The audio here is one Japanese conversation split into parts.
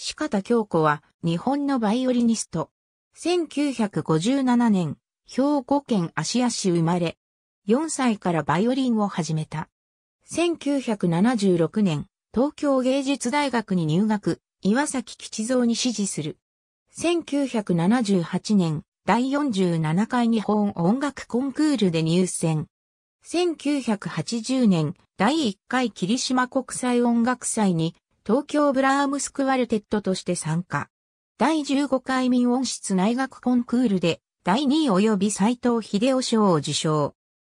四方京子は日本のバイオリニスト。1957年、兵庫県芦屋市生まれ、4歳からバイオリンを始めた。1976年、東京芸術大学に入学、岩崎吉蔵に支持する。1978年、第47回日本音楽コンクールで入選。1980年、第1回霧島国際音楽祭に東京ブラームスクワルテットとして参加。第15回民音室内学コンクールで第2位及び斎藤秀夫賞を受賞。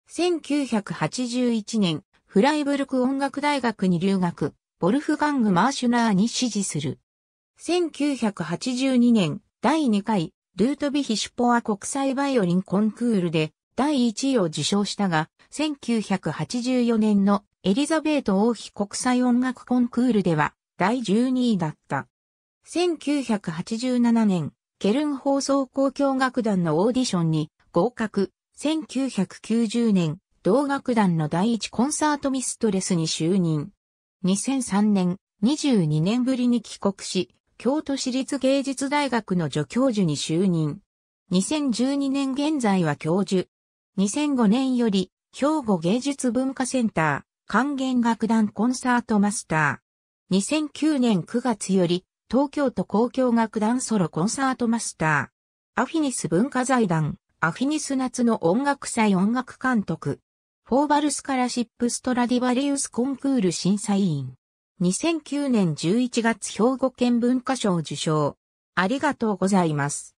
1981年、フライブルク音楽大学に留学、ボルフガング・マーシュナーに支持する。1982年、第2回、ルートビヒシュポア国際バイオリンコンクールで第1位を受賞したが、1984年のエリザベート王妃国際音楽コンクールでは第12位だった。1987年、ケルン放送交響楽団のオーディションに合格。1990年、同楽団の第一コンサートミストレスに就任。2003年、22年ぶりに帰国し、京都市立芸術大学の助教授に就任。2012年現在は教授。2005年より、兵庫芸術文化センター、管弦楽団コンサートマスター。2009年9月より、東京都交響楽団ソロコンサートマスター。アフィニス文化財団、アフィニス夏の音楽祭音楽監督。フォーバルスカラシップストラディバリウスコンクール審査委員。2009年11月兵庫県文化賞受賞。ありがとうございます。